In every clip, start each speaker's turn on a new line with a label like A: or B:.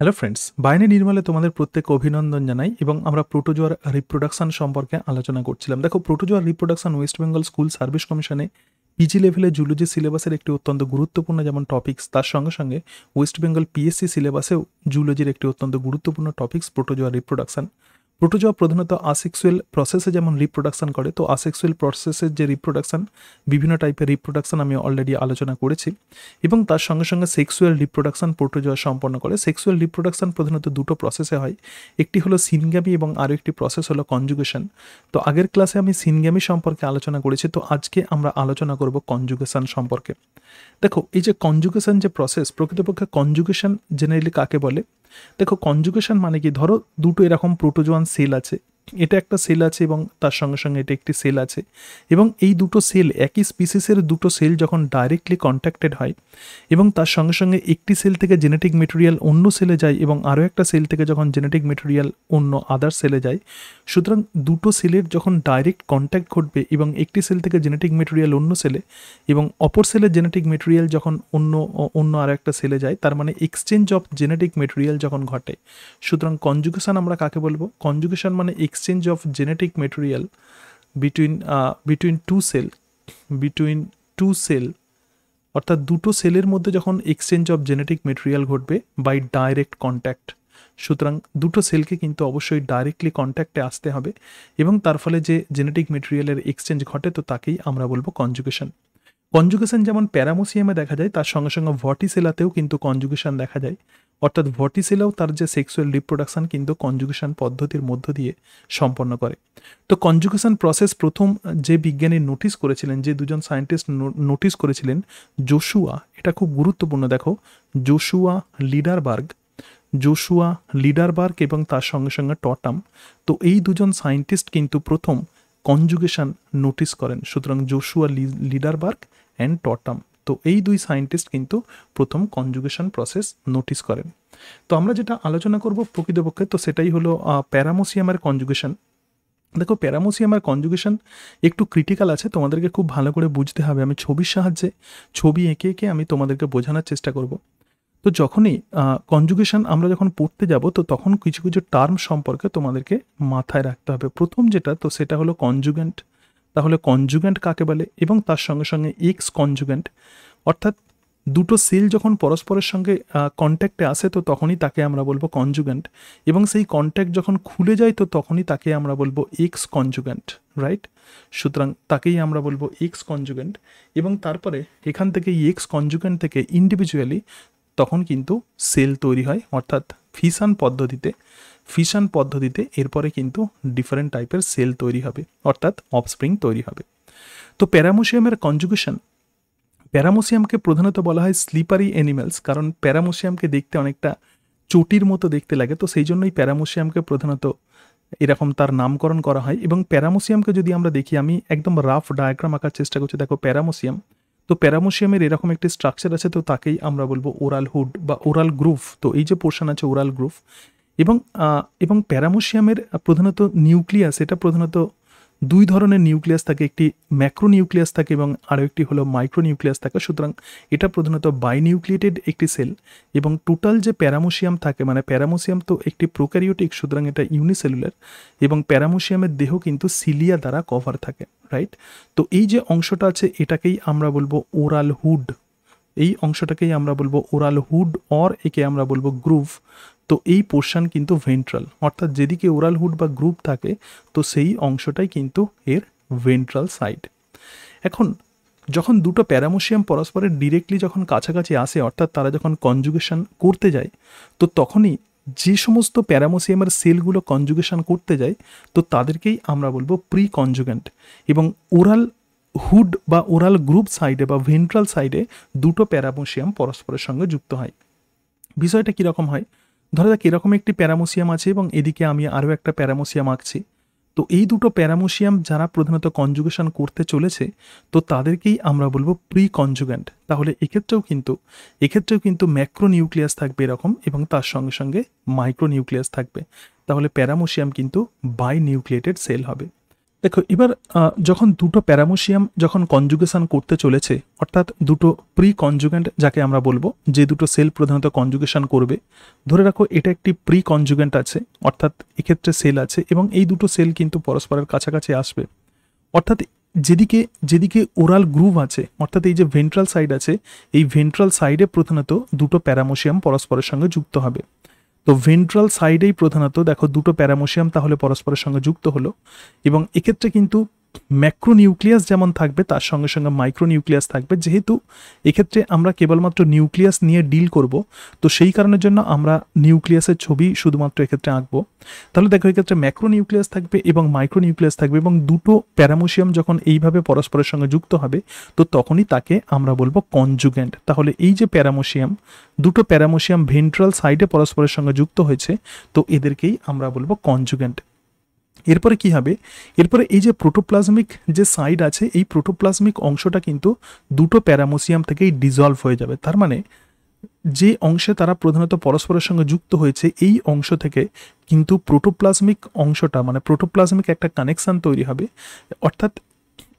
A: hello friends বাইনে নির্মালে তোমাদের প্রত্যেক অভিনন্দন জানাই এবং আমরা প্রোটোজোয়ার রিপ্রোডাকশান সম্পর্কে আলোচনা করছিলাম দেখো প্রোটোজোয়ার reproduction West Bengal School Service কমিশনে পিজি লেভেলে জুলজি সিলেবাসের একটি অত্যন্ত গুরুত্বপূর্ণ যেমন টপিক্স তার সঙ্গে সঙ্গে ওয়েস্ট বেঙ্গল পিএসসি সিলেবাসেও জুলজির একটি অত্যন্ত গুরুত্বপূর্ণ টপিক্স প্রোটোজোয়ার রিপ্রোডাকশান প্রোটোজোয়া প্রধানত আসেক্সুয়াল প্রসেসে যেমন রিপ্রোডাকশান করে তো আসেক্সুয়াল প্রসেসের যে রিপ্রোডাকশান বিভিন্ন টাইপের রিপ্রোডাকশান আমি অলরেডি আলোচনা করেছি এবং তার সঙ্গে সঙ্গে সেক্সুয়াল রিপ্রোডাকশান প্রোটোজোয়া সম্পন্ন করে সেক্সুয়াল রিপ্রোডাকশান প্রধানত দুটো প্রসেসে হয় একটি হলো সিনগ্যামি এবং আরও একটি প্রসেস হলো কনজুগেশন তো আগের ক্লাসে আমি সিনগ্যামি সম্পর্কে আলোচনা করেছি তো আজকে আমরা আলোচনা করব কনজুগেশন সম্পর্কে দেখো এই যে কনজুগেশন যে প্রসেস প্রকৃতপক্ষে কনজুগেশন জেনারেলি কাকে বলে দেখো কনজুগেশন মানে কি ধরো দুটো এরকম প্রোটোজোয়ান সেল আছে এটা একটা সেল আছে এবং তার সঙ্গে সঙ্গে এটা একটি সেল আছে এবং এই দুটো সেল একই স্পিসিসের দুটো সেল যখন ডাইরেক্টলি কন্ট্যাক্টেড হয় এবং তার সঙ্গে সঙ্গে একটি সেল থেকে জেনেটিক মেটেরিয়াল অন্য সেলে যায় এবং আরও একটা সেল থেকে যখন জেনেটিক মেটেরিয়াল অন্য আদার সেলে যায় সুতরাং দুটো সেলের যখন ডাইরেক্ট কন্ট্যাক্ট ঘটবে এবং একটি সেল থেকে জেনেটিক মেটেরিয়াল অন্য সেলে এবং অপর সেলের জেনেটিক মেটেরিয়াল যখন অন্য অন্য আরও একটা সেলে যায় তার মানে এক্সচেঞ্জ অফ জেনেটিক মেটেরিয়াল যখন ঘটে সুতরাং কনজুকেশান আমরা কাকে বলবো কনজুকেশান মানে ex exchange of genetic material between uh, between two cell between two cell অর্থাৎ দুটো সেলের মধ্যে যখন এক্সচেঞ্জ অফ জেনেটিক মেটেরিয়াল ঘটবে বাই ডাইরেক্ট কন্ট্যাক্ট সুতরাং দুটো সেলকে কিন্তু অবশ্যই ডাইরেক্টলি কন্ট্যাক্টে আসতে হবে এবং তার ফলে যে জেনেটিক মেটেরিয়ালের এক্সচেঞ্জ ঘটে তো তাকেই আমরা বলবো কনজুকেশন কনজুগেশন যেমন প্যারামোসিয়ামে দেখা যায় তার সঙ্গে সঙ্গে ভর্টিসেলাতেও কিন্তু কনজুগেশন দেখা যায় অর্থাৎ ভর্টিসেলাও তার যে সেক্সুয়াল রিপ্রোডাকশান কিন্তু কনজুগেশন পদ্ধতির মধ্য দিয়ে সম্পন্ন করে তো কনজুগেশন প্রসেস প্রথম যে বিজ্ঞানী নোটিস করেছিলেন যে দুজন সায়েন্টিস্ট নোটিস করেছিলেন জোশুয়া এটা খুব গুরুত্বপূর্ণ দেখো জোশুয়া লিডারবার্গ জোশুয়া লিডারবার্গ এবং তার সঙ্গে সঙ্গে টটাম তো এই দুজন সায়েন্টিস্ট কিন্তু প্রথম কনজুগেশন নোটিস করেন সুতরাং জোশুয়া লিডারবার্গ অ্যান্ড টটাম তো এই দুই সায়েন্টিস্ট কিন্তু প্রথম কনজুগেশন প্রসেস নোটিস করেন তো আমরা যেটা আলোচনা করব প্রকৃতপক্ষে তো সেটাই হলো প্যারামোসিয়ামের কনজুগেশন দেখো প্যারামোসিয়ামের কনজুগেশন একটু ক্রিটিক্যাল আছে তোমাদেরকে খুব ভালো করে বুঝতে হবে আমি ছবির সাহায্যে ছবি এঁকে এঁকে আমি তোমাদেরকে বোঝানোর চেষ্টা করব তো যখনই কনজুগেশন আমরা যখন পড়তে যাব তো তখন কিছু কিছু টার্ম সম্পর্কে তোমাদেরকে মাথায় রাখতে হবে প্রথম যেটা তো সেটা হলো কনজুগেন্ট তাহলে কনজুগেন্ট কাকে বলে এবং তার সঙ্গে সঙ্গে এক্স কনজুগেন্ট অর্থাৎ দুটো সেল যখন পরস্পরের সঙ্গে কন্ট্যাক্টে আসে তো তখনই তাকে আমরা বলবো কনজুগেন্ট এবং সেই কন্ট্যাক্ট যখন খুলে যায় তো তখনই তাকে আমরা বলবো এক্স কনজুগেন্ট রাইট সুতরাং তাকেই আমরা বলবো এক্স কনজুগেন্ট এবং তারপরে এখান থেকে এক্স কনজুগেন্ট থেকে ইন্ডিভিজুয়ালি তখন কিন্তু সেল তৈরি হয় অর্থাৎ ফিসান পদ্ধতিতে ফিশন পদ্ধতিতে এরপরে কিন্তু ডিফারেন্ট টাইপের সেল তৈরি হবে অর্থাৎ অফস্প্রিং তৈরি হবে তো প্যারামোসিয়ামের কনজুগেশন প্যারামোসিয়ামকে প্রধানত বলা হয় স্লিপারি অ্যানিমেলস কারণ প্যারামোসিয়ামকে দেখতে অনেকটা চটির মতো দেখতে লাগে তো সেই জন্যই প্যারামোসিয়ামকে প্রধানত এরকম তার নামকরণ করা হয় এবং প্যারামোসিয়ামকে যদি আমরা দেখি আমি একদম রাফ ডায়াগ্রাম আঁকার চেষ্টা করছি দেখো প্যারামোসিয়াম তো প্যারামোসিয়ামের এরকম একটি স্ট্রাকচার আছে তো তাকেই আমরা বলবো ওরাল হুড বা ওরাল গ্রুফ তো এই যে পোর্শন আছে ওরাল গ্রুফ এবং এবং প্যারামোশিয়ামের প্রধানত নিউক্লিয়াস এটা প্রধানত দুই ধরনের নিউক্লিয়াস থাকে একটি ম্যাক্রো নিউক্লিয়াস থাকে এবং আরও একটি হলো মাইক্রো নিউক্লিয়াস থাকে সুতরাং এটা প্রধানত বাইনিউক্লিয়েটেড একটি সেল এবং টোটাল যে প্যারামোশিয়াম থাকে মানে প্যারামোশিয়াম তো একটি প্রোক্যারিওটিক সুতরাং এটা ইউনিসেলুলার এবং প্যারামোশিয়ামের দেহ কিন্তু সিলিয়া দ্বারা কভার থাকে রাইট তো এই যে অংশটা আছে এটাকেই আমরা বলবো ওরাল হুড এই অংশটাকেই আমরা বলবো ওরাল হুড অর একে আমরা বলবো গ্রুভ তো এই পোর্শান কিন্তু ভেন্ট্রাল অর্থাৎ যেদিকে ওরাল হুড বা গ্রুপ থাকে তো সেই অংশটাই কিন্তু এর ভেন্ট্রাল সাইড এখন যখন দুটো প্যারামোশিয়াম পরস্পরের ডিরেক্টলি যখন কাছাকাছি আসে অর্থাৎ তারা যখন কনজুগেশন করতে যায় তো তখনই যে সমস্ত প্যারামোসিয়ামের সেলগুলো কনজুগেশন করতে যায় তো তাদেরকেই আমরা বলবো প্রি কনজুগেন্ট এবং ওরাল হুড বা ওরাল গ্রুপ সাইডে বা ভেন্ট্রাল সাইডে দুটো প্যারামোশিয়াম পরস্পরের সঙ্গে যুক্ত হয় বিষয়টা কীরকম হয় ধরা যাক এরকম একটি প্যারামোসিয়াম আছে এবং এদিকে আমি আরও একটা প্যারামোসিয়াম আঁকছি তো এই দুটো প্যারামোসিয়াম যারা প্রধানত কনজুগেশন করতে চলেছে তো তাদেরকেই আমরা বলবো প্রি কনজুগ্যান্ট তাহলে এক্ষেত্রেও কিন্তু এক্ষেত্রেও কিন্তু ম্যাক্রো নিউক্লিয়াস থাকবে এরকম এবং তার সঙ্গে সঙ্গে মাইক্রো নিউক্লিয়াস থাকবে তাহলে প্যারামোসিয়াম কিন্তু বাই নিউক্লিয়েটেড সেল হবে দেখো এবার যখন দুটো প্যারামোশিয়াম যখন কনজুগেশন করতে চলেছে অর্থাৎ দুটো প্রি কনজুগেন্ট যাকে আমরা বলবো যে দুটো সেল প্রধানত কনজুগেশন করবে ধরে রাখো এটা একটি প্রি কনজুগেন্ট আছে অর্থাৎ এক্ষেত্রে সেল আছে এবং এই দুটো সেল কিন্তু পরস্পরের কাছাকাছি আসবে অর্থাৎ যেদিকে যেদিকে ওরাল গ্রুপ আছে অর্থাৎ এই যে ভেন্ট্রাল সাইড আছে এই ভেন্ট্রাল সাইডে প্রধানত দুটো প্যারামোশিয়াম পরস্পরের সঙ্গে যুক্ত হবে তো ভেন্ট্রাল সাইডেই প্রধানত দেখো দুটো প্যারামোশিয়াম তাহলে পরস্পরের সঙ্গে যুক্ত হলো এবং এক্ষেত্রে কিন্তু ম্যাক্রোনিউক্লিয়াস যেমন থাকবে তার সঙ্গে সঙ্গে মাইক্রোনিউক্লিয়াস থাকবে যেহেতু এক্ষেত্রে আমরা কেবলমাত্র নিউক্লিয়াস নিয়ে ডিল করব তো সেই কারণের জন্য আমরা নিউক্লিয়াসের ছবি শুধুমাত্র এক্ষেত্রে আঁকবো তাহলে দেখো এক্ষেত্রে ম্যাক্রোনিউক্লিয়াস থাকবে এবং মাইক্রোনিউক্লিয়াস থাকবে এবং দুটো প্যারামোসিয়াম যখন এইভাবে পরস্পরের সঙ্গে যুক্ত হবে তো তখনই তাকে আমরা বলবো কনজুগেন্ট তাহলে এই যে প্যারামোসিয়াম দুটো প্যারামোসিয়াম ভেন্ট্রাল সাইডে পরস্পরের সঙ্গে যুক্ত হয়েছে তো এদেরকেই আমরা বলবো কনজুগেন্ট এরপরে কি হবে এরপরে এই যে প্রোটোপ্লাজমিক যে সাইড আছে এই প্রোটোপ্লাজমিক অংশটা কিন্তু দুটো প্যারামোসিয়াম থেকেই ডিজলভ হয়ে যাবে তার মানে যে অংশে তারা প্রধানত পরস্পরের সঙ্গে যুক্ত হয়েছে এই অংশ থেকে কিন্তু প্রোটোপ্লাজমিক অংশটা মানে প্রোটোপ্লাজমিক একটা কানেকশান তৈরি হবে অর্থাৎ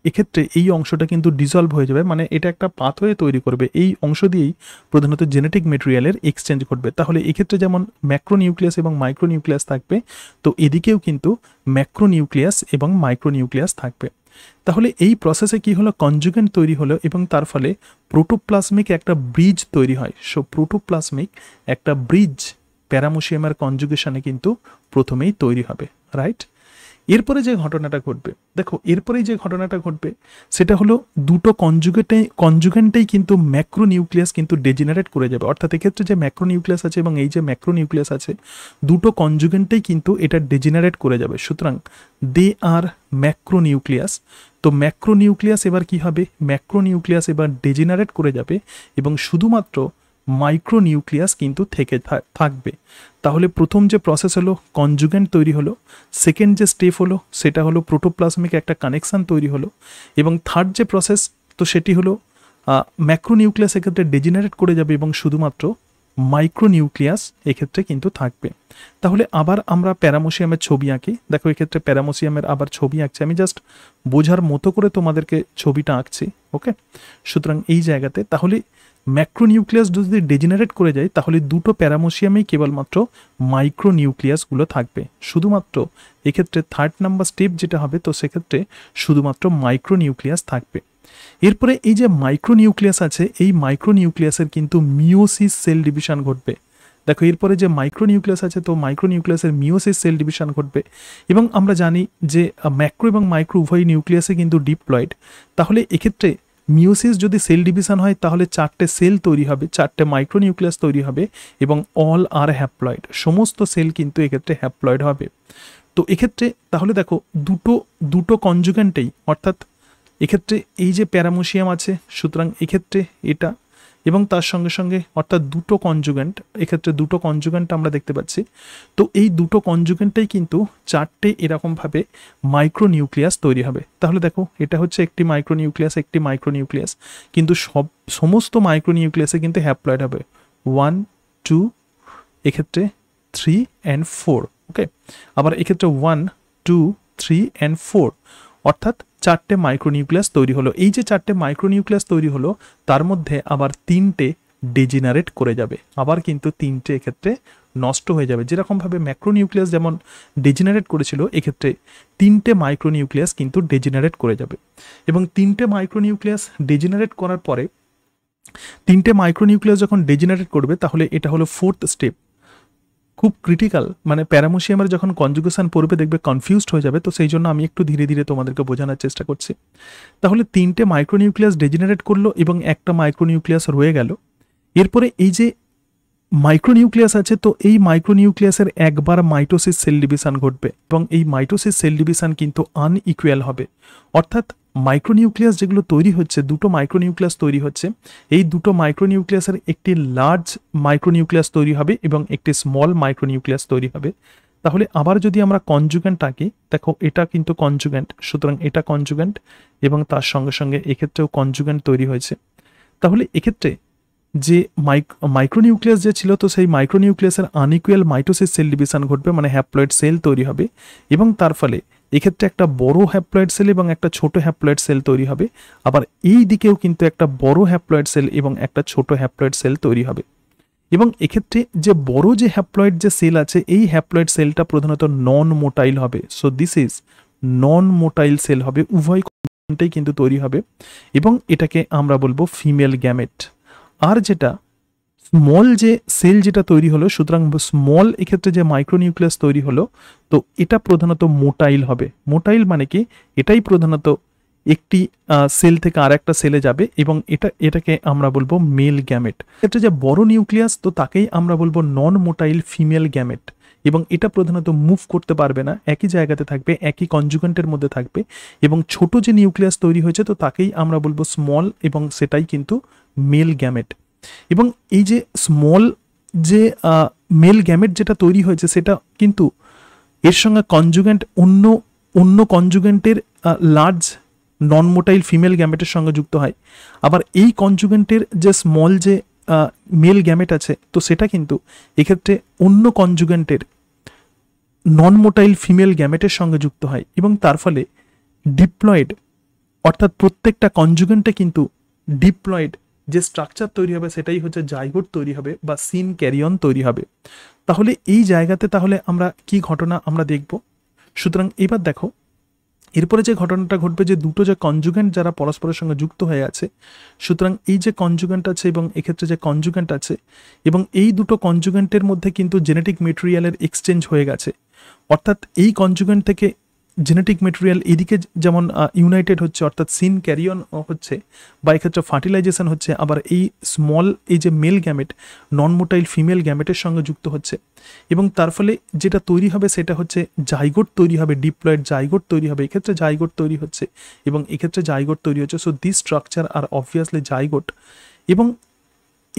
A: এক্ষেত্রে এই অংশটা কিন্তু ডিজলভ হয়ে যাবে মানে এটা একটা পাথওয়ে তৈরি করবে এই অংশ দিয়েই প্রধানত জেনেটিক মেটেরিয়ালের এক্সচেঞ্জ ঘটবে তাহলে এক্ষেত্রে যেমন ম্যাক্রোনিউক্লিয়াস এবং মাইক্রোনিউক্লিয়াস থাকবে তো এদিকেও কিন্তু ম্যাক্রোনিউক্লিয়াস এবং মাইক্রোনিউক্লিয়াস থাকবে তাহলে এই প্রসেসে কি হলো কনজুগেন্ট তৈরি হলো এবং তার ফলে প্রোটোপ্লাসমিক একটা ব্রিজ তৈরি হয় সো প্রোটোপ্লাসমিক একটা ব্রিজ প্যারামোসিয়ামের কনজুগেশনে কিন্তু প্রথমেই তৈরি হবে রাইট এরপরে যে ঘটনাটা ঘটবে দেখো এরপরেই যে ঘটনাটা ঘটবে সেটা হলো দুটো কনজুগেটে কনজুগেন্টেই কিন্তু ম্যাক্রো নিউক্লিয়াস কিন্তু ডেজেনারেট করে যাবে অর্থাৎ এক্ষেত্রে যে ম্যাক্রো নিউক্লিয়াস আছে এবং এই যে ম্যাক্রো নিউক্লিয়াস আছে দুটো কনজুগেন্টেই কিন্তু এটা ডেজেনারেট করে যাবে সুতরাং দে আর ম্যাক্রো নিউক্লিয়াস তো ম্যাক্রো নিউক্লিয়াস এবার কি হবে ম্যাক্রো নিউক্লিয়াস এবার ডেজেনারেট করে যাবে এবং শুধুমাত্র মাইক্রোনিউক্লিয়াস কিন্তু থেকে থাকবে তাহলে প্রথম যে প্রসেস হলো কনজুগেন্ট তৈরি হলো সেকেন্ড যে স্টেপ হলো সেটা হলো প্রোটোপ্লাজমিক একটা কানেকশান তৈরি হলো এবং থার্ড যে প্রসেস তো সেটি হলো ম্যাক্রোনিউক্লিয়াস এক্ষেত্রে ডেজিনারেট করে যাবে এবং শুধুমাত্র মাইক্রোনিউক্লিয়াস এক্ষেত্রে কিন্তু থাকবে তাহলে আবার আমরা প্যারামোসিয়ামের ছবি আঁকি দেখো এক্ষেত্রে প্যারামোসিয়ামের আবার ছবি আঁকছি আমি জাস্ট বোঝার মতো করে তোমাদেরকে ছবিটা আঁকছি ওকে সুতরাং এই জায়গাতে তাহলে ম্যাক্রোনিউক্লিয়াস যদি ডেজেনারেট করে যায় তাহলে দুটো প্যারামোসিয়ামেই কেবলমাত্র মাইক্রোনিউক্লিয়াসগুলো থাকবে শুধুমাত্র এক্ষেত্রে থার্ড নাম্বার স্টেপ যেটা হবে তো সেক্ষেত্রে শুধুমাত্র মাইক্রোনিউক্লিয়াস থাকবে এরপরে এই যে মাইক্রোনিউক্লিয়াস আছে এই মাইক্রোনিউক্লিয়াসের কিন্তু মিওসিস সেল ডিভিশন ঘটবে দেখো এরপরে যে মাইক্রোনিউক্লিয়াস আছে তো মাইক্রোনিউক্লিয়াসের মিওসিস সেল ডিভিশন ঘটবে এবং আমরা জানি যে ম্যাক্রো এবং মাইক্রো উভয় নিউক্লিয়াসে কিন্তু ডিপ্লয়েড তাহলে এক্ষেত্রে মিউসিস যদি সেল ডিভিশন হয় তাহলে চারটে সেল তৈরি হবে চারটে মাইক্রোনিউক্লিয়াস তৈরি হবে এবং অল আর হ্যাপ্লয়েড সমস্ত সেল কিন্তু এক্ষেত্রে হ্যাপ্লয়েড হবে তো এক্ষেত্রে তাহলে দেখো দুটো দুটো কনজুগেন্টেই অর্থাৎ এক্ষেত্রে এই যে প্যারামোশিয়াম আছে সুতরাং এক্ষেত্রে এটা এবং তার সঙ্গে সঙ্গে অর্থাৎ দুটো কনজুগেন্ট এক্ষেত্রে দুটো কনজুগেন্ট আমরা দেখতে পাচ্ছি তো এই দুটো কনজুগেন্টেই কিন্তু চারটে এরকমভাবে মাইক্রোনিউক্লিয়াস তৈরি হবে তাহলে দেখো এটা হচ্ছে একটি মাইক্রোনিউক্লিয়াস একটি মাইক্রোনিউক্লিয়াস কিন্তু সব সমস্ত মাইক্রোনিউক্লিয়াসে কিন্তু হ্যাপ্লয়েড হবে ওয়ান টু এক্ষেত্রে থ্রি অ্যান্ড ফোর ওকে আবার এক্ষেত্রে one two three and four অর্থাৎ চারটে মাইক্রোনিউক্লিয়াস তৈরি হলো এই যে চারটে মাইক্রোনিউক্লিয়াস তৈরি হলো তার মধ্যে আবার তিনটে ডিজেনারেট করে যাবে আবার কিন্তু তিনটে এক্ষেত্রে নষ্ট হয়ে যাবে যেরকমভাবে ম্যাক্রোনিউক্লিয়াস যেমন ডিজেনারেট করেছিল এক্ষেত্রে তিনটে মাইক্রোনিউক্লিয়াস কিন্তু ডিজেনারেট করে যাবে এবং তিনটে মাইক্রোনিউক্লিয়াস ডিজেনারেট করার পরে তিনটে মাইক্রোনিউক্লিয়াস যখন ডেজিনারেট করবে তাহলে এটা হলো ফোর্থ স্টেপ খুব ক্রিটিক্যাল মানে প্যারামোসিয়ামের যখন কনজুগেশন পড়বে দেখবে কনফিউজড হয়ে যাবে তো সেই জন্য আমি একটু ধীরে ধীরে তোমাদেরকে বোঝানোর চেষ্টা করছি তাহলে তিনটে মাইক্রোনিউক্লিয়াস ডেজেনারেট করলো এবং একটা মাইক্রোনিউক্লিয়াস রয়ে গেল এরপরে এই যে মাইক্রোনিউক্লিয়াস আছে তো এই মাইক্রোনিউক্লিয়াসের একবার মাইটোসিস সেল ডিভিশন ঘটবে এবং এই মাইটোসিস সেল ডিভিশন কিন্তু আনইকুয়াল হবে অর্থাৎ মাইক্রোনিউক্লিয়াস যেগুলো তৈরি হচ্ছে দুটো মাইক্রোনিউক্লিয়াস তৈরি হচ্ছে এই দুটো মাইক্রোনিউক্লিয়াসের একটি লার্জ মাইক্রোনিউক্লিয়াস তৈরি হবে এবং একটি স্মল মাইক্রোনিউক্লিয়াস তৈরি হবে তাহলে আবার যদি আমরা কনজুগেন্ট আঁকি দেখো এটা কিন্তু কনজুগেন্ট সুতরাং এটা কনজুগেন্ট এবং তার সঙ্গে সঙ্গে এক্ষেত্রেও কনজুগেন্ট তৈরি হয়েছে তাহলে এক্ষেত্রে যে মাইক্রোনিউক্লিয়াস যে ছিল তো সেই মাইক্রোনিউক্লিয়াসের আনইকুয়াল মাইটোসিস সেল ডিভিশন ঘটবে মানে হ্যাপ্লয়েড সেল তৈরি হবে এবং তার ফলে এক্ষেত্রে একটা বড় হ্যাপ্লয়েড সেল এবং একটা ছোট হ্যাপ্লয়েড সেল তৈরি হবে আবার এই দিকেও কিন্তু একটা বড় হ্যাপ্লয়েড সেল এবং একটা ছোট হ্যাপ্লয়েড সেল তৈরি হবে এবং এক্ষেত্রে যে বড় যে হ্যাপ্লয়েড যে সেল আছে এই হ্যাপ্লয়েড সেলটা প্রধানত নন মোটাইল হবে so this is non motile cell হবে উভয় কোনটাই কিন্তু তৈরি হবে এবং এটাকে আমরা বলবো ফিমেল গ্যামেট আর যেটা স্মল যে সেল যেটা তৈরি হলো সুতরাং স্মল এক্ষেত্রে যে মাইক্রোনিউক্লিয়াস তৈরি হলো তো এটা প্রধানত মোটাইল হবে মোটাইল মানে কি এটাই প্রধানত একটি সেল থেকে আর একটা সেলে যাবে এবং এটা এটাকে আমরা বলবো মেল গ্যামেট এটা যে বড় নিউক্লিয়াস তো তাকেই আমরা বলবো নন মোটাইল ফিমেল গ্যামেট এবং এটা প্রধানত মুভ করতে পারবে না একই জায়গাতে থাকবে একই কনজুগেন্টের মধ্যে থাকবে এবং ছোট যে নিউক্লিয়াস তৈরি হয়েছে তো তাকেই আমরা বলবো স্মল এবং সেটাই কিন্তু মেল গ্যামেট এবং এই যে স্মল যে মেল গ্যামেট যেটা তৈরি হয়েছে সেটা কিন্তু এর সঙ্গে কনজুগেন্ট অন্য অন্য কনজুগেন্টের লার্জ নন মোটাইল ফিমেল গ্যামেটের সঙ্গে যুক্ত হয় আবার এই কনজুগেন্টের যে স্মল যে মেল গ্যামেট আছে তো সেটা কিন্তু এক্ষেত্রে অন্য কনজুগেন্টের নন মোটাইল ফিমেল গ্যামেটের সঙ্গে যুক্ত হয় এবং তার ফলে ডিপ্লয়েড অর্থাৎ প্রত্যেকটা কনজুগেন্টে কিন্তু ডিপ্লয়েড যে স্ট্রাকচার তৈরি হবে সেটাই হচ্ছে জাইগোট তৈরি হবে বা সিন ক্যারিয়ন তৈরি হবে তাহলে এই জায়গাতে তাহলে আমরা কি ঘটনা আমরা দেখব সুতরাং এবার দেখো এরপরে যে ঘটনাটা ঘটবে যে দুটো যে কনজুগেন্ট যারা পরস্পরের সঙ্গে যুক্ত হয়ে আছে সুতরাং এই যে কনজুগেন্ট আছে এবং এক্ষেত্রে যে কনজুগেন্ট আছে এবং এই দুটো কনজুগেন্টের মধ্যে কিন্তু জেনেটিক মেটেরিয়ালের এক্সচেঞ্জ হয়ে গেছে অর্থাৎ এই কনজুগেন্ট থেকে জেনেটিক মেটেরিয়াল এদিকে যেমন ইউনাইটেড হচ্ছে অর্থাৎ সিন ক্যারিয়ন হচ্ছে বা এক্ষেত্রে ফার্টিলাইজেশন হচ্ছে আবার এই স্মল এই যে male gamete non motile female গ্যামেটের সঙ্গে যুক্ত হচ্ছে এবং তার ফলে যেটা তৈরি হবে সেটা হচ্ছে জাইগোট তৈরি হবে ডিপ্লয়েড জাইগোট তৈরি হবে এক্ষেত্রে জাইগোট তৈরি হচ্ছে এবং এক্ষেত্রে জাইগোট তৈরি হচ্ছে so this structure are obviously zygote এবং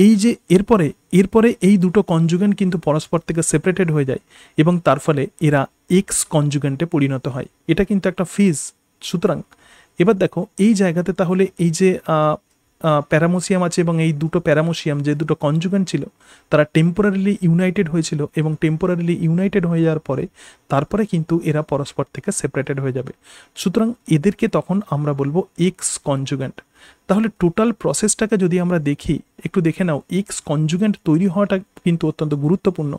A: এই যে এরপরে এরপরে এই দুটো কনজুগেন্ট কিন্তু পরস্পর থেকে সেপারেটেড হয়ে যায় এবং তার ফলে এরা এক্স কনজুগেন্টে পরিণত হয় এটা কিন্তু একটা ফিজ সুতরাং এবার দেখো এই জায়গাতে তাহলে এই যে প্যারামোসিয়াম আছে এবং এই দুটো প্যারামোসিয়াম যে দুটো কনজুগেন্ট ছিল তারা টেম্পোরারিলি ইউনাইটেড হয়েছিল এবং টেম্পোরারিলি ইউনাইটেড হয়ে যাওয়ার পরে তারপরে কিন্তু এরা পরস্পর থেকে সেপারেটেড হয়ে যাবে সুতরাং এদেরকে তখন আমরা বলবো এক্স কনজুগেন্ট তাহলে টোটাল প্রসেসটাকে যদি আমরা দেখি একটু দেখে নাও এক্স কনজুগেন্ট তৈরি হওয়াটা কিন্তু অত্যন্ত গুরুত্বপূর্ণ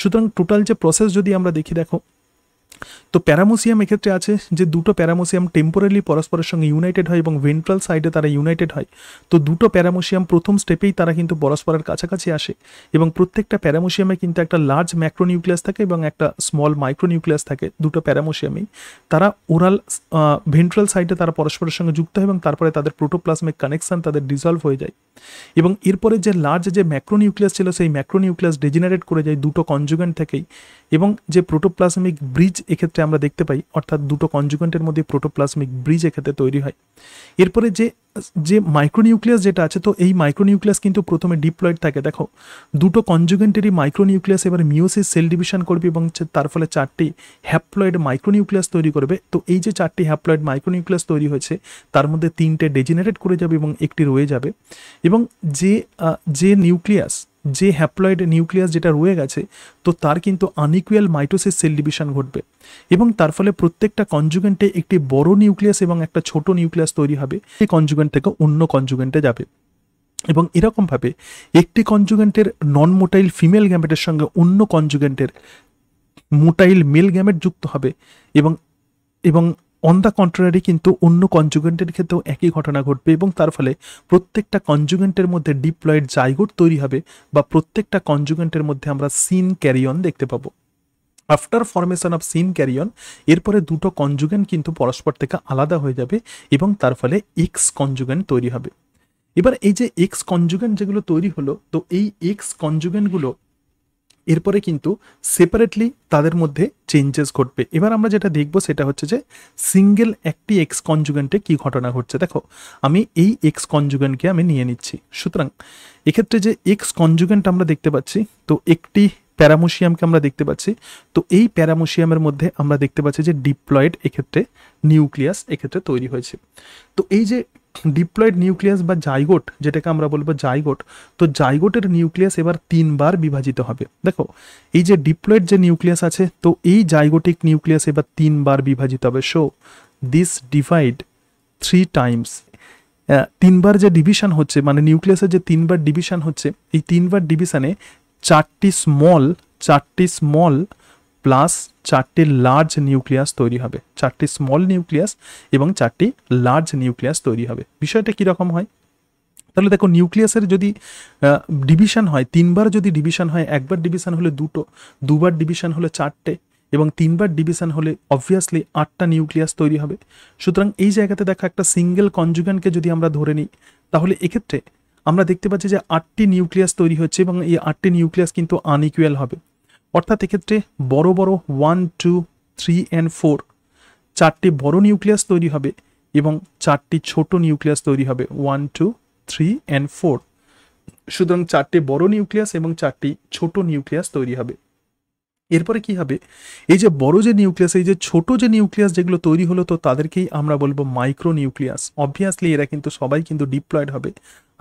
A: সুতরাং টোটাল যে প্রসেস যদি আমরা দেখি দেখো তো প্যারামোসিয়াম এক্ষেত্রে আছে যে দুটো প্যারামোসিয়াম টেম্পোরারি পরস্পরের সঙ্গে ইউনাইটেড হয় এবং ভেন্ট্রাল সাইডে তারা ইউনাইটেড হয় তো দুটো প্যারামোসিয়াম প্রথম স্টেপেই তারা কিন্তু পরস্পরের কাছাকাছি আসে এবং প্রত্যেকটা প্যারামোসিয়ামে কিন্তু একটা লার্জ ম্যাক্রোনিউক্লিয়াস থাকে এবং একটা স্মল মাইক্রোনিউক্লিয়াস থাকে দুটো প্যারামোসিয়ামেই তারা ওরাল ভেন্ট্রাল সাইডে তারা পরস্পরের সঙ্গে যুক্ত হয় এবং তারপরে তাদের প্রোটোপ্লাসমিক কানেকশান তাদের ডিজলভ হয়ে যায় এবং এরপরে যে লার্জ যে ম্যাক্রোনিউক্লিয়াস ছিল সেই ম্যাক্রোনিউক্লিয়াস ডেজেনারেট করে যায় দুটো কনজুগেন্ট থেকেই এবং যে প্রোটোপ্লাসমিক ব্রিজ এক্ষেত্রে আমরা দেখতে পাই অর্থাৎ দুটো কনজুগেন্টের মধ্যে প্রোটোপ্লাসমিক ব্রিজ এক্ষেত্রে তৈরি হয় এরপরে যে যে মাইক্রোনিউক্লিয়াস যেটা আছে তো এই মাইক্রোনিউক্লিয়াস কিন্তু প্রথমে ডিপ্লয়েড থাকে দেখো দুটো কনজুগেন্টেরই মাইক্রোনিউক্লিয়াস এবার মিওসিস সেল ডিভিশন করবে এবং তার ফলে চারটি হ্যাপ্লয়েড মাইক্রোনিউক্লিয়াস তৈরি করবে তো এই যে চারটি হ্যাপ্লয়েড মাইক্রোনিউক্লিয়াস তৈরি হয়েছে তার মধ্যে তিনটে ডেজিনারেট করে যাবে এবং একটি রয়ে যাবে এবং যে যে নিউক্লিয়াস যে হ্যাপ্লয়েড নিউক্লিয়াস যেটা রয়ে গেছে তো তার কিন্তু আনইকুয়াল মাইটোসিস সেল ডিভিশন ঘটবে এবং তার ফলে প্রত্যেকটা কনজুগেন্টে একটি বড় নিউক্লিয়াস এবং একটা ছোট নিউক্লিয়াস তৈরি হবে এই কনজুগেন্ট থেকে অন্য কনজুগেন্টে যাবে এবং এরকমভাবে একটি কনজুগেন্টের নন মোটাইল ফিমেল গ্যামেটের সঙ্গে অন্য কনজুগেন্টের মোটাইল মেল গ্যামেট যুক্ত হবে এবং এবং অন দ্য কন্ট্রারি কিন্তু অন্য কনজুগেন্টের ক্ষেত্রেও একই ঘটনা ঘটবে এবং তার ফলে প্রত্যেকটা কনজুগেন্টের মধ্যে ডিপ্লয়েড জাইগোট তৈরি হবে বা প্রত্যেকটা কনজুগেন্টের মধ্যে আমরা সিন ক্যারিয়ন দেখতে পাবো after formation of synkaryon এরপরে দুটো কনজুগেন্ট কিন্তু পরস্পর থেকে আলাদা হয়ে যাবে এবং তার ফলে এক্স কনজুগেন্ট তৈরি হবে এবার এই যে এক্স কনজুগেন্ট যেগুলো তৈরি হলো তো এই এক্স কনজুগেন্টগুলো এরপরে কিন্তু সেপারেটলি তাদের মধ্যে চেঞ্জেস ঘটবে এবার আমরা যেটা দেখব সেটা হচ্ছে যে সিঙ্গেল একটি এক্স কনজুগেন্টে কি ঘটনা ঘটছে দেখো আমি এই এক্স কনজুগেন্টকে আমি নিয়ে নিচ্ছি সুতরাং এক্ষেত্রে যে এক্স কনজুগেন্ট আমরা দেখতে পাচ্ছি তো একটি প্যারামোশিয়ামকে আমরা দেখতে পাচ্ছি তো এই প্যারামোশিয়ামের মধ্যে আমরা দেখতে পাচ্ছি যে ডিপ্লয়েড এক্ষেত্রে নিউক্লিয়াস এক্ষেত্রে তৈরি হয়েছে তো এই যে ডিপ্লয়েড নিউক্লিয়াস বা জাইগোট যেটাকে আমরা বলবো জাইগোট তো জাইগোটের নিউক্লিয়াস এবার তিনবার বিভাজিত হবে দেখো এই যে ডিপ্লয়েড যে নিউক্লিয়াস আছে তো এই জাইগোটিক নিউক্লিয়াস এবার তিনবার বিভাজিত হবে so this divide three times তিনবার যে ডিভিশন হচ্ছে মানে নিউক্লিয়াসের যে তিনবার ডিভিশন হচ্ছে এই তিনবার ডিভিশনে চারটি স্মল চারটি স্মল প্লাস চারটি লার্জ নিউক্লিয়াস তৈরি হবে চারটি স্মল নিউক্লিয়াস এবং চারটি লার্জ নিউক্লিয়াস তৈরি হবে বিষয়টা কীরকম হয় তাহলে দেখো নিউক্লিয়াসের যদি ডিভিশন হয় তিনবার যদি ডিভিশন হয় একবার ডিভিশন হলে দুটো দুবার ডিভিশন হলে চারটে এবং তিনবার ডিভিশন হলে অবভিয়াসলি আটটা নিউক্লিয়াস তৈরি হবে সুতরাং এই জায়গাতে দেখো একটা সিঙ্গেল কনজুগানকে যদি আমরা ধরে নিই তাহলে এক্ষেত্রে আমরা দেখতে পাচ্ছি যে আটটি নিউক্লিয়াস তৈরি হচ্ছে এবং এই আটটি নিউক্লিয়াস কিন্তু আনইকুয়াল হবে অর্থাৎ এক্ষেত্রে বড় বড় one two three and four চারটি বড় নিউক্লিয়াস তৈরি হবে এবং চারটি ছোট নিউক্লিয়াস তৈরি হবে one two three and four সুতরাং চারটি বড় নিউক্লিয়াস এবং চারটি ছোট নিউক্লিয়াস তৈরি হবে এরপরে কি হবে এই যে বড় যে নিউক্লিয়াস এই যে ছোট যে নিউক্লিয়াস যেগুলো তৈরি হলো তো তাদেরকেই আমরা বলবো মাইক্রো নিউক্লিয়াস অবভিয়াসলি এরা কিন্তু সবাই কিন্তু ডিপ্লয়েড হবে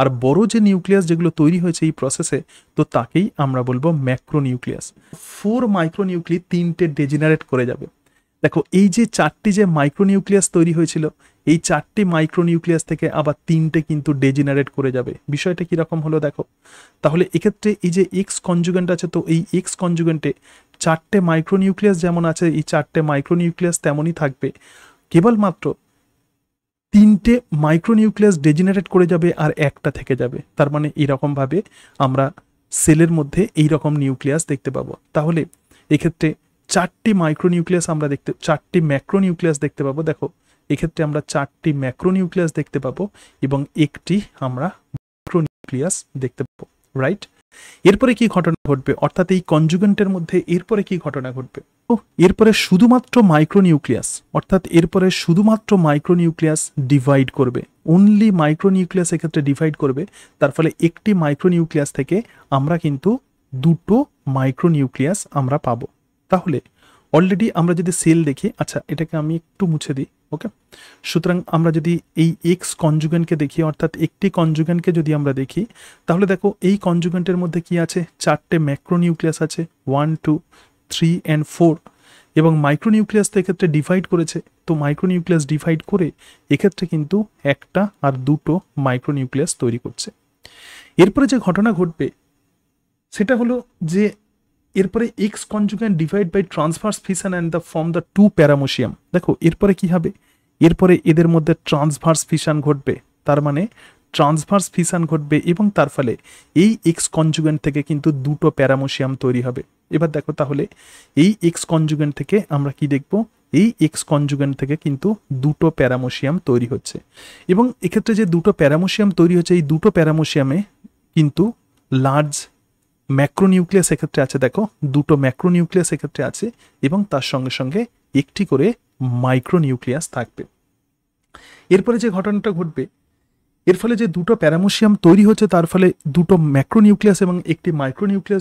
A: আর বড় যে নিউক্লিয়াস যেগুলো তৈরি হয়েছে এই প্রসেসে তো তাকেই আমরা বলবো macro nucleus four micro nuclei তিনটে ডেজেনারেট করে যাবে দেখো এই যে চারটি যে মাইক্রোনিউক্লিয়াস তৈরি হয়েছিল এই চারটি মাইক্রোনিউক্লিয়াস থেকে আবার তিনটে কিন্তু ডেজেনারেট করে যাবে বিষয়টা কীরকম হলো দেখো তাহলে এক্ষেত্রে এই যে এক্স কনজুগেন্ট আছে তো এই এক্স কনজুগেন্টে চারটে মাইক্রোনিউক্লিয়াস যেমন আছে এই চারটে মাইক্রোনিউক্লিয়াস তেমনই থাকবে কেবলমাত্র তিনটে মাইক্রোনিউক্লিয়াস ডেজেনারেট করে যাবে আর একটা থেকে যাবে তার মানে এরকমভাবে আমরা সেলের মধ্যে এই রকম নিউক্লিয়াস দেখতে পাবো তাহলে এক্ষেত্রে চারটি মাইক্রো নিউক্লিয়াস আমরা দেখতে চারটি নিউক্লিয়াস দেখতে পাবো দেখো এক্ষেত্রে আমরা চারটি ম্যাক্রো নিউক্লিয়াস দেখতে পাবো এবং একটি আমরা মাইক্রো নিউক্লিয়াস দেখতে পাবো রাইট এরপরে কি ঘটনা ঘটবে অর্থাৎ এই কনজুগেন্টের মধ্যে এরপরে কি ঘটনা ঘটবে এরপরে শুধুমাত্র মাইক্রো নিউক্লিয়াস অর্থাৎ এরপরে শুধুমাত্র মাইক্রো নিউক্লিয়াস ডিভাইড করবে অনলি নিউক্লিয়াস এক্ষেত্রে ডিভাইড করবে তার ফলে একটি মাইক্রো নিউক্লিয়াস থেকে আমরা কিন্তু দুটো মাইক্রো নিউক্লিয়াস আমরা পাবো তাহলে অলরেডি আমরা যদি সেল দেখি আচ্ছা এটাকে আমি একটু মুছে দিই ওকে সুতরাং আমরা যদি এই এক্স কনজুগেনকে দেখি অর্থাৎ একটি কনজুগেনকে যদি আমরা দেখি তাহলে দেখো এই কনজুগেন্টের মধ্যে কি আছে চারটে ম্যাক্রোনিউক্লিয়াস আছে one two three and four এবং মাইক্রোনিউক্লিয়াস তো এক্ষেত্রে ডিভাইড করেছে তো মাইক্রোনিউক্লিয়াস ডিভাইড করে এক্ষেত্রে কিন্তু একটা আর দুটো মাইক্রোনিউক্লিয়াস তৈরি করছে এরপরে যে ঘটনা ঘটবে সেটা হলো যে এরপরে ex conjugant divide by transverse fission and the form the two paramecium দেখো এরপরে কি হবে এরপরে এদের মধ্যে ট্রান্সভার্স ফিশান ঘটবে তার মানে ট্রান্সভার্স ফিশান ঘটবে এবং তার ফলে এই এক্স কনজুগেন্ট থেকে কিন্তু দুটো প্যারামোসিয়াম তৈরি হবে এবার দেখো তাহলে এই এক্স কনজুগেন্ট থেকে আমরা কি দেখব এই এক্স কনজুগেন্ট থেকে কিন্তু দুটো প্যারামোসিয়াম তৈরি হচ্ছে এবং এক্ষেত্রে যে দুটো প্যারামোসিয়াম তৈরি হচ্ছে এই দুটো প্যারামোশিয়ামে কিন্তু লার্জ ম্যাক্রোনিউক্লিয়াস এক্ষেত্রে আছে দেখো দুটো ম্যাক্রোনিউক্লিয়াস এক্ষেত্রে আছে এবং তার সঙ্গে সঙ্গে একটি করে মাইক্রোনিউক্লিয়াস থাকবে এরপরে যে ঘটনাটা ঘটবে এর ফলে যে দুটো প্যারামোসিয়াম তৈরি হচ্ছে তার ফলে দুটো ম্যাক্রোনিউক্লিয়াস এবং একটি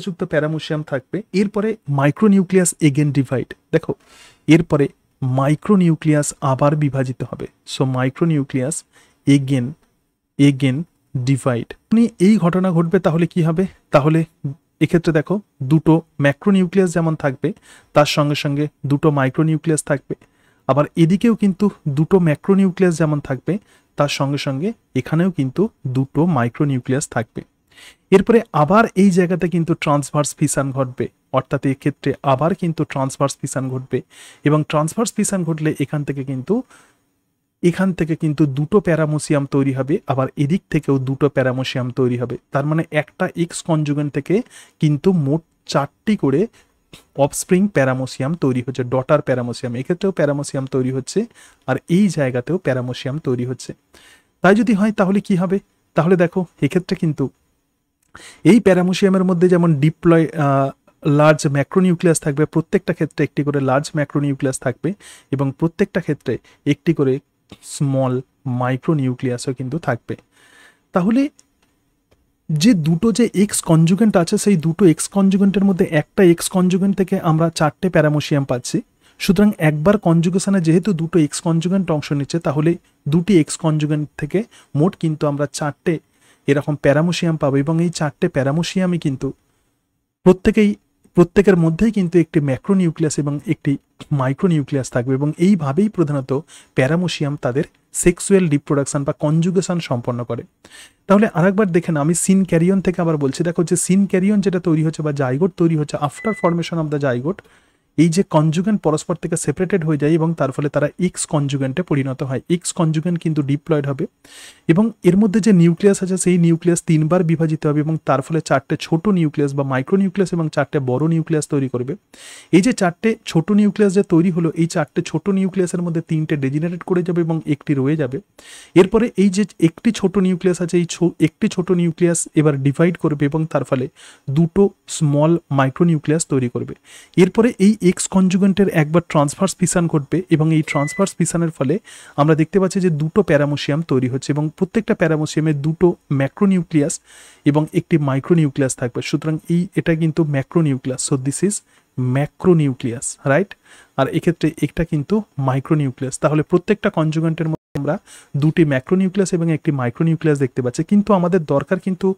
A: যুক্ত প্যারামোসিয়াম থাকবে এরপরে মাইক্রোনিউক্লিয়াস এগেন ডিভাইড দেখো এরপরে মাইক্রোনিউক্লিয়াস আবার বিভাজিত হবে so micronucleus again again divide মানে এই ঘটনা ঘটবে তাহলে কি হবে তাহলে এক্ষেত্রে দেখো দুটো ম্যাক্রো নিউক্লিয়াস যেমন থাকবে তার সঙ্গে সঙ্গে দুটো মাইক্রো নিউক্লিয়াস থাকবে আবার এদিকেও কিন্তু দুটো ম্যাক্রো নিউক্লিয়াস যেমন থাকবে তার সঙ্গে সঙ্গে এখানেও কিন্তু দুটো মাইক্রো নিউক্লিয়াস থাকবে এরপরে আবার এই জায়গাতে কিন্তু ট্রান্সভার্স ফিসান ঘটবে অর্থাৎ এক্ষেত্রে আবার কিন্তু ট্রান্সভার্স ফিসান ঘটবে এবং ট্রান্সভার্স ফিসান ঘটলে এখান থেকে কিন্তু এখান থেকে কিন্তু দুটো প্যারামোসিয়াম তৈরি হবে আবার এদিক থেকেও দুটো প্যারামোসিয়াম তৈরি হবে তার মানে একটা এক্স কনজুগেন থেকে কিন্তু মোট চারটি করে অফস্প্রিং প্যারামোসিয়াম তৈরি হচ্ছে ডটার প্যারামোসিয়াম এক্ষেত্রেও প্যারামোসিয়াম তৈরি হচ্ছে আর এই জায়গাতেও প্যারামোসিয়াম তৈরি হচ্ছে তাই যদি হয় তাহলে কি হবে তাহলে দেখো এক্ষেত্রে কিন্তু এই প্যারামোসিয়ামের মধ্যে যেমন ডিপ্লয় লার্জ ম্যাক্রোনিউক্লিয়াস থাকবে প্রত্যেকটা ক্ষেত্রে একটি করে লার্জ ম্যাক্রোনিউক্লিয়াস থাকবে এবং প্রত্যেকটা ক্ষেত্রে একটি করে স্মল মাইক্রো নিউক্লিয়াসও কিন্তু থাকবে তাহলে যে দুটো যে এক্স কনজুগেন্ট আছে সেই দুটো এক্স কনজুগেন্টের মধ্যে একটা এক্স কনজুগেন্ট থেকে আমরা চারটে প্যারামোশিয়াম পাচ্ছি সুতরাং একবার কনজুগেশনে যেহেতু দুটো এক্স কনজুগেন্ট অংশ নিচ্ছে তাহলে দুটি এক্স কনজুগেন্ট থেকে মোট কিন্তু আমরা চারটে এরকম প্যারামোশিয়াম পাবো এবং এই চারটে প্যারামোশিয়ামই কিন্তু প্রত্যেকেই প্রত্যেকের মধ্যেই কিন্তু একটি ম্যাক্রোনিউক্লিয়াস এবং একটি মাইক্রোনিউক্লিয়াস থাকবে এবং এইভাবেই প্রধানত প্যারামোশিয়াম তাদের সেক্সুয়াল রিপ্রোডাকশান বা কনজুগেশন সম্পন্ন করে তাহলে আরেকবার দেখে না আমি সিন ক্যারিয়ন থেকে আবার বলছি দেখো যে সিন ক্যারিয়ন যেটা তৈরি হচ্ছে বা জাইগোট তৈরি হচ্ছে after formation of the zygote এই যে কনজুগেন্ট পরস্পর থেকে সেপারেটেড হয়ে যায় এবং তার ফলে তারা এক্স কনজুগেন্টে পরিণত হয় এক্স কনজুগেন্ট কিন্তু ডিপ্লয়েড হবে এবং এর মধ্যে যে নিউক্লিয়াস আছে সেই নিউক্লিয়াস তিনবার বিভাজিত হবে এবং তার ফলে চারটে ছোট নিউক্লিয়াস বা মাইক্রো নিউক্লিয়াস এবং চারটে বড় নিউক্লিয়াস তৈরি করবে এই যে চারটে ছোট নিউক্লিয়াস যে তৈরি হলো এই চারটে ছোট নিউক্লিয়াসের মধ্যে তিনটে ডেজিনারেট করে যাবে এবং একটি রয়ে যাবে এরপরে এই যে একটি ছোট নিউক্লিয়াস আছে এই একটি ছোট নিউক্লিয়াস এবার ডিভাইড করবে এবং তার ফলে দুটো স্মল মাইক্রো নিউক্লিয়াস তৈরি করবে এরপরে এই এক্স কনজুগেন্টের একবার ট্রান্সফার্স পিসান ঘটবে এবং এই ট্রান্সফার্স পিসানের ফলে আমরা দেখতে পাচ্ছি যে দুটো প্যারামোসিয়াম তৈরি হচ্ছে এবং প্রত্যেকটা প্যারামোসিয়ামে দুটো ম্যাক্রোনিউক্লিয়াস এবং একটি মাইক্রোনিউক্লিয়াস থাকবে সুতরাং এই এটা কিন্তু macronucleus so this is macronucleus right আর এক্ষেত্রে একটা কিন্তু মাইক্রোনিউক্লিয়াস তাহলে প্রত্যেকটা কনজুগেন্টের আমরা দুটি ম্যাক্রোনিউক্লিয়াস এবং একটি মাইক্রোনিউক্লিয়াস দেখতে পাচ্ছি কিন্তু আমাদের দরকার কিন্তু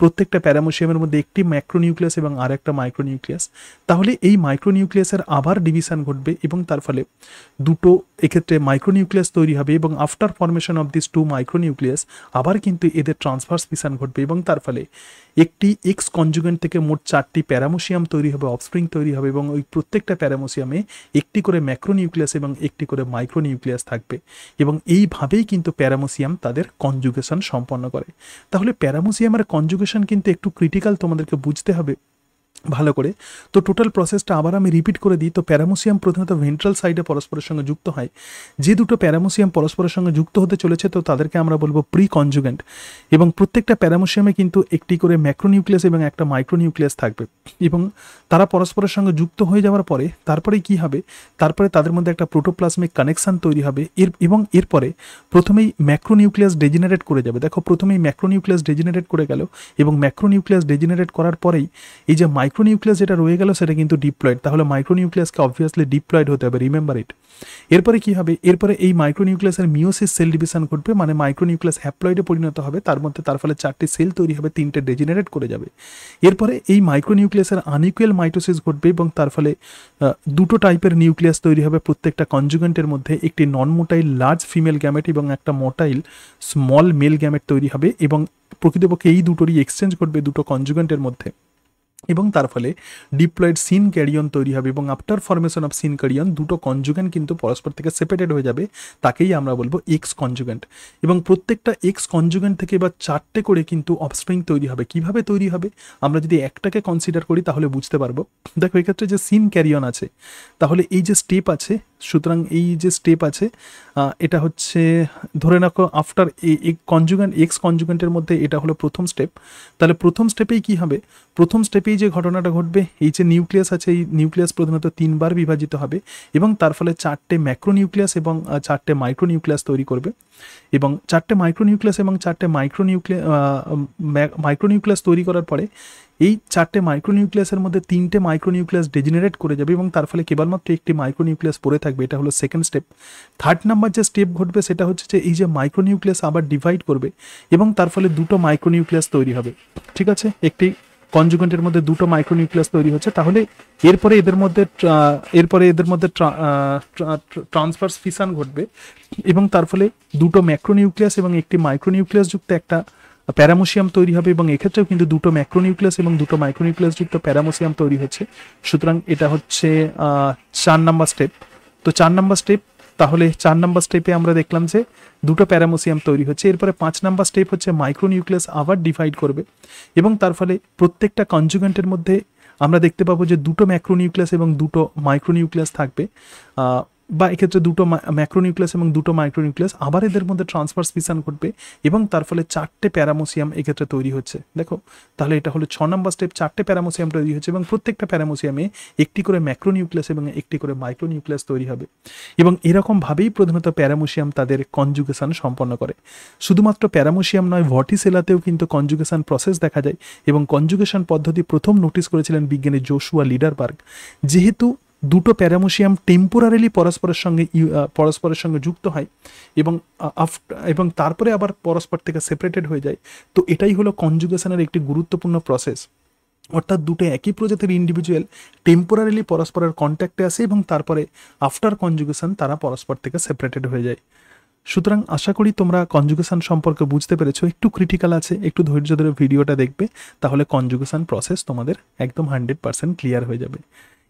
A: প্রত্যেকটা প্যারামোসিয়ামের মধ্যে একটি ম্যাক্রোনিউক্লিয়াস এবং আর একটা মাইক্রোনিউক্লিয়াস তাহলে এই মাইক্রোনিউক্লিয়াসের আবার ডিভিশন ঘটবে এবং তার ফলে দুটো এক্ষেত্রে মাইক্রোনিউক্লিয়াস তৈরি হবে এবং after formation of this two micronucleus আবার কিন্তু এদের ট্রান্সফার্স স্পিসান ঘটবে এবং তার ফলে একটি এক্স কনজুগেন্ট থেকে মোট চারটি প্যারামোসিয়াম তৈরি হবে অফস্প্রিং তৈরি হবে এবং ওই প্রত্যেকটা প্যারামোসিয়ামে একটি করে ম্যাক্রোনিউক্লিয়াস এবং একটি করে মাইক্রোনিউক্লিয়াস থাকবে এবং এইভাবেই কিন্তু প্যারামোসিয়াম তাদের কনজুগেশন সম্পন্ন করে তাহলে প্যারামোসিয়ামের কনজুগেশন কিন্তু একটু ক্রিটিক্যাল তোমাদেরকে বুঝতে হবে ভালো করে তো টোটাল প্রসেসটা আবার আমি রিপিট করে দিই তো প্যারামোসিয়াম প্রধানত ভেন্ট্রাল সাইডে পরস্পরের সঙ্গে যুক্ত হয় যে দুটো প্যারামোসিয়াম পরস্পরের সঙ্গে যুক্ত হতে চলেছে তো তাদেরকে আমরা বলবো প্রি কনজুগেন্ট এবং প্রত্যেকটা প্যারামোসিয়ামে কিন্তু একটি করে ম্যাক্রোনিউক্লিয়াস এবং একটা মাইক্রোনিউক্লিয়াস থাকবে এবং তারা পরস্পরের সঙ্গে যুক্ত হয়ে যাওয়ার পরে তারপরে কি হবে তারপরে তাদের মধ্যে একটা প্রোটোপ্লাজমিক কানেকশান তৈরি হবে এর এবং এরপরে প্রথমেই ম্যাক্রোনিউক্লিয়াস ডেজিনারেট করে যাবে দেখো প্রথমেই ম্যাক্রোনিউক্লিয়াস ডেজিনারেট করে গেল এবং ম্যাক্রোনিউক্লিয়াস ডেজেনারেট করার পরেই এই যে মাইক্রো মাইক্রোনিউক্লিয়াস যেটা রয়ে গেল সেটা কিন্তু ডিপ্লয়েড তাহলে মাইক্রোনিউক্লিয়াসকে অবভিয়াসলি ডিপ্লয়েড হতে হবে রিমেম্বার ইট এরপরে কি হবে এরপরে এই মাইক্রোনিউক্লিয়াসের মিওসিস সেল ডিভিশন ঘটবে মানে মাইক্রোনিউক্লিয়াস হ্যাপ্লয়েডে পরিণত হবে তার মধ্যে তার ফলে চারটি সেল তৈরি হবে তিনটে ডেজেনারেট করে যাবে এরপরে এই মাইক্রোনিউক্লিয়াসের আনইকুয়াল মাইটোসিস ঘটবে এবং তার ফলে দুটো টাইপের নিউক্লিয়াস তৈরি হবে প্রত্যেকটা কনজুগেন্টের মধ্যে একটি non motile large female gamete এবং একটা মোটাইল স্মল মেল গ্যামেট তৈরি হবে এবং প্রকৃতপক্ষে এই দুটোরই এক্সচেঞ্জ ঘটবে দুটো কনজুগেন্টের মধ্যে এবং তার ফলে ডিপ্লয়েড সিন ক্যারিয়ন তৈরি হবে এবং after formation of synkaryon দুটো কনজুগেন্ট কিন্তু পরস্পর থেকে সেপারেটেড হয়ে যাবে তাকেই আমরা বলবো এক্স কনজুগেন্ট এবং প্রত্যেকটা এক্স কনজুগেন্ট থেকে বা চারটে করে কিন্তু অফস্প্রিং তৈরি হবে কিভাবে তৈরি হবে আমরা যদি একটাকে কনসিডার করি তাহলে বুঝতে পারবো দেখো এক্ষেত্রে যে সিন ক্যারিয়ন আছে তাহলে এই যে স্টেপ আছে সুতরাং এই যে স্টেপ আছে এটা হচ্ছে ধরে রাখো আফটার এ কনজুগেন্ট এক্স কনজুগেন্টের মধ্যে এটা হলো প্রথম স্টেপ তাহলে প্রথম স্টেপেই কি হবে প্রথম স্টেপেই এই যে ঘটনাটা ঘটবে এই যে নিউক্লিয়াস আছে এই নিউক্লিয়াস প্রধানত তিনবার বিভাজিত হবে এবং তার ফলে চারটে নিউক্লিয়াস এবং চারটে নিউক্লিয়াস তৈরি করবে এবং চারটে মাইক্রোনিউক্লিয়াস এবং চারটে মাইক্রো মাইক্রো মাইক্রোনিউক্লিয়াস তৈরি করার পরে এই চারটে মাইক্রো নিউক্লিয়াসের মধ্যে তিনটে মাইক্রো নিউক্লিয়াস ডেজেনারেট করে যাবে এবং তার ফলে কেবলমাত্র একটি নিউক্লিয়াস পড়ে থাকবে এটা হলো সেকেন্ড স্টেপ থার্ড নাম্বার যে স্টেপ ঘটবে সেটা হচ্ছে যে এই যে মাইক্রো নিউক্লিয়াস আবার ডিভাইড করবে এবং তার ফলে দুটো মাইক্রো নিউক্লিয়াস তৈরি হবে ঠিক আছে একটি কনজুগেন্টের মধ্যে দুটো মাইক্রোনিউক্লিয়াস তৈরি হচ্ছে তাহলে এরপরে এদের মধ্যে এরপরে এদের মধ্যে ট্রান্সফার্স ফিসান ঘটবে এবং তার ফলে দুটো ম্যাক্রোনিউক্লিয়াস এবং একটি মাইক্রোনিউক্লিয়াস যুক্ত একটা প্যারামোসিয়াম তৈরি হবে এবং এক্ষেত্রেও কিন্তু দুটো ম্যাক্রোনিউক্লিয়াস এবং দুটো মাইক্রোনিউক্লিয়াস যুক্ত প্যারামোসিয়াম তৈরি হচ্ছে সুতরাং এটা হচ্ছে চার নাম্বার স্টেপ তো চার নাম্বার স্টেপ তাহলে চার নাম্বার স্টেপে আমরা দেখলাম যে দুটো প্যারামোসিয়াম তৈরি হচ্ছে এরপরে পাঁচ নাম্বার স্টেপ হচ্ছে মাইক্রোনিউক্লিয়াস আবার ডিভাইড করবে এবং তার ফলে প্রত্যেকটা কনজুগেন্টের মধ্যে আমরা দেখতে পাবো যে দুটো ম্যাক্রোনিউক্লিয়াস এবং দুটো মাইক্রোনিউক্লিয়াস থাকবে বা এক্ষেত্রে দুটো ম্যাক্রোনিউক্লিয়াস এবং দুটো মাইক্রোনিউক্লিয়াস আবার এদের মধ্যে ট্রান্সফার স্পিসান ঘটবে এবং তার ফলে চারটে প্যারামোসিয়াম এক্ষেত্রে তৈরি হচ্ছে দেখো তাহলে এটা হলো ছ নম্বর স্টেপ চারটে প্যারামোসিয়াম তৈরি হচ্ছে এবং প্রত্যেকটা প্যারামোসিয়ামে একটি করে ম্যাক্রোনিউক্লিয়াস এবং একটি করে মাইক্রোনিউক্লিয়াস তৈরি হবে এবং এরকমভাবেই প্রধানত প্যারামোসিয়াম তাদের কনজুগেশান সম্পন্ন করে শুধুমাত্র প্যারামোসিয়াম নয় সেলাতেও কিন্তু কনজুগেশান প্রসেস দেখা যায় এবং কনজুগেশন পদ্ধতি প্রথম নোটিস করেছিলেন বিজ্ঞানী জোশুয়া লিডারবার্গ যেহেতু দুটো প্যারামোসিয়াম টেম্পোরারিলি পরস্পরের সঙ্গে পরস্পরের সঙ্গে যুক্ত হয় এবং এবং তারপরে আবার পরস্পর থেকে সেপারেটেড হয়ে যায় তো এটাই হলো কনজুগেশনের একটি গুরুত্বপূর্ণ প্রসেস অর্থাৎ দুটো একই প্রজাতির ইন্ডিভিজুয়াল টেম্পোরারিলি পরস্পরের কন্ট্যাক্টে আসে এবং তারপরে আফটার কনজুগেশন তারা পরস্পর থেকে সেপারেটেড হয়ে যায় সুতরাং আশা করি তোমরা কনজুগেশন সম্পর্কে বুঝতে পেরেছো একটু ক্রিটিক্যাল আছে একটু ধৈর্য ধরে ভিডিওটা দেখবে তাহলে কনজুগেশন প্রসেস তোমাদের একদম হান্ড্রেড পার্সেন্ট ক্লিয়ার হয়ে যাবে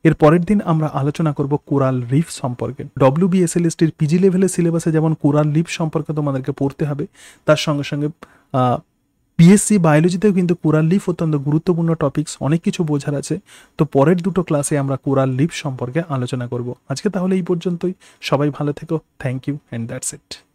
A: এর পরের দিন আমরা আলোচনা করব কোরাল রিফ সম্পর্কে ডব্লিউ বিএসএলএসটির পিজি লেভেলের সিলেবাসে যেমন কোরাল রিফ সম্পর্কে তোমাদেরকে পড়তে হবে তার সঙ্গে সঙ্গে পিএসসি বায়োলজিতেও কিন্তু কোরাল লিফ অত্যন্ত গুরুত্বপূর্ণ টপিকস অনেক কিছু বোঝার আছে তো পরের দুটো ক্লাসে আমরা কোরাল লিফ সম্পর্কে আলোচনা করব আজকে তাহলে এই পর্যন্তই সবাই ভালো থেকো thank you and that's it